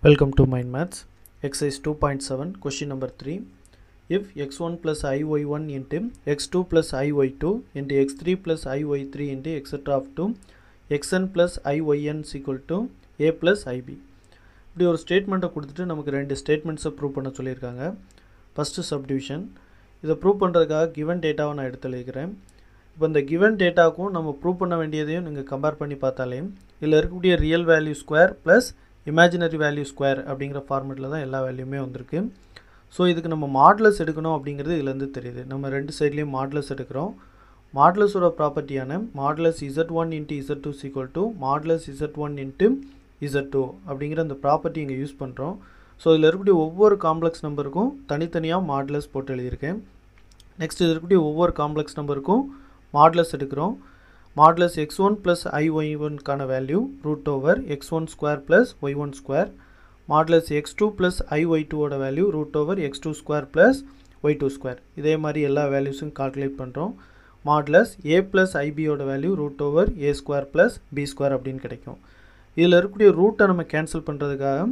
Welcome to Mind Maths. Exercise 2.7, question number 3. If x1 plus iy1 into x2 plus iy2 into x3 plus iy3 into etc. of 2 xn plus iyn is equal to a plus ib இப்படி ஒரு ஸ்டேட்மெண்ட்டை கொடுத்துட்டு நமக்கு ரெண்டு ஸ்டேட்மெண்ட்ஸை prove பண்ண சொல்லியிருக்காங்க first subdivision இதை prove பண்ணுறதுக்காக கிவன் டேட்டாவை நான் எடுத்துழைக்கிறேன் இப்போ இந்த கிவன் டேட்டாவுக்கும் நம்ம ப்ரூவ் பண்ண வேண்டியதையும் நீங்கள் கம்பேர் பண்ணி பார்த்தாலே இதில் இருக்கக்கூடிய real value square plus imaginary value square அப்படிங்கிற ஃபார்மேட்டில் தான் எல்லா வேல்யூமே வந்திருக்கு ஸோ இதுக்கு நம்ம மாடலஸ் எடுக்கணும் அப்படிங்கிறது இதுலேருந்து தெரியுது நம்ம ரெண்டு சைட்லேயும் மாடலஸ் எடுக்கிறோம் மாடலஸோட ப்ராப்பர்ட்டியான modulus Z one into Z two equal to modulus Z one into Z two அப்படிங்கிற அந்த ப்ராப்பர்ட்டி இங்கே யூஸ் பண்ணுறோம் ஸோ இதில் இருக்கக்கூடிய ஒவ்வொரு காம்ப்ளெக்ஸ் நம்பருக்கும் தனித்தனியாக மாடலஸ் போட்டு எழுதியிருக்கேன் நெக்ஸ்ட் இது இருக்கக்கூடிய ஒவ்வொரு காம்ப்ளெக்ஸ் நம்பருக்கும் மாடலஸ் எடுக்கிறோம் modulus X one plus I Y ஒன்க்கான value root over X one square plus Y one square modulus X two plus I Y டூவோட value root over X two square plus Y two square இதே மாதிரி எல்லா வேல்யூஸும் calculate பண்ணுறோம் modulus A plus ஐபியோட value root over A square plus B square அப்படின்னு கிடைக்கும் இதில் இருக்கக்கூடிய ரூட்டை நம்ம கேன்சல் பண்ணுறதுக்காக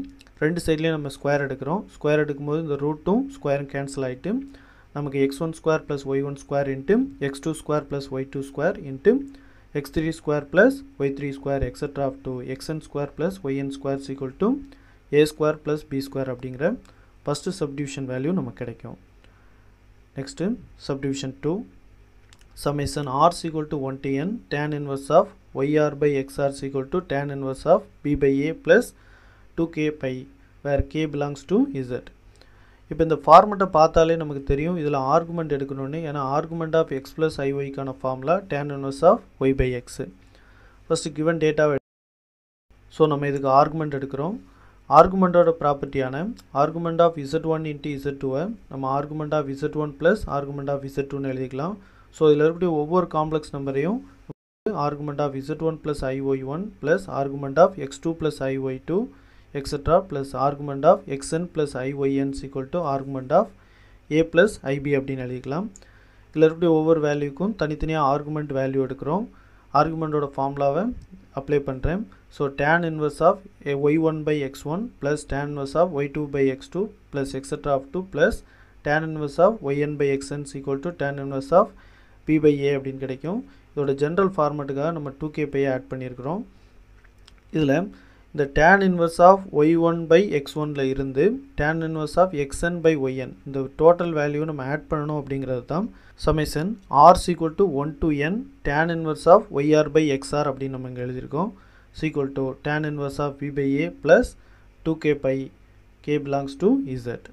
ரெண்டு சைட்லேயும் நம்ம ஸ்கொயர் எடுக்கிறோம் ஸ்கொயர் எடுக்கும்போது இந்த ரூட்டும் ஸ்கொயரும் கேன்சல் ஆகிட்டு नमुक X one square plus Y one square into X two square plus Y two square into X three square plus Y three square etcetera up to X N square plus Y N square equal to A square plus B square अभी first subdivision value नमक कैक्स्ट subdivision two summation R equal to one to N tan inverse of Y R by X R equal to tan inverse of B by A plus two K pi वे के belongs to इजट இப்போ இந்த ஃபார்மெட்டை பார்த்தாலே நமக்கு தெரியும் இதில் argument எடுக்கணும்னு ஏன்னா ஆர்குமெண்ட் ஆஃப் எக்ஸ் ப்ளஸ் ஒய்க்கான formula tan inverse of Y by X first given டேட்டாவை ஸோ நம்ம இதுக்கு ஆர்குமெண்ட் எடுக்கிறோம் ஆர்குமெண்ட்டோட ப்ராப்பர்ட்டியான argument of Z one into Z டூவை நம்ம argument of Z one plus argument of Z டூன்னு எழுதிக்கலாம் ஸோ இதில் இருக்கக்கூடிய ஒவ்வொரு காம்ப்ளெக்ஸ் நம்பரையும் argument of Z one plus Y one plus argument of X two plus Y two etcetera plus argument of xn plus I Y N equal to argument of A plus I B அப்படின்னு எழுதிக்கலாம் இதில் இருக்கக்கூடிய ஒவ்வொரு வேல்யூக்கும் தனித்தனியாக ஆர்குமெண்ட் வேல்யூ எடுக்கிறோம் ஆர்குமெண்ட்டோட ஃபார்முலாவை apply பண்ணுறேன் so tan inverse of Y one by X one plus tan inverse of Y two by X two plus etcetera up to plus tan inverse of Y N by X N equal to tan inverse of B by A அப்படின்னு கிடைக்கும் இதோட general ஃபார்மேட்டுக்காக நம்ம two K பையை add பண்ணியிருக்கிறோம் இதில் இந்த tan inverse of Y one by X ஒனில் இருந்து tan inverse of X N by Y N இந்த டோட்டல் வேல்யூ நம்ம ஆட் பண்ணணும் அப்படிங்கிறது தான் summation R equal to one to N tan inverse of Y R by X R அப்படின்னு நம்ம இங்கே எழுதியிருக்கோம் equal to tan inverse of B by A plus two K pi K belongs to Z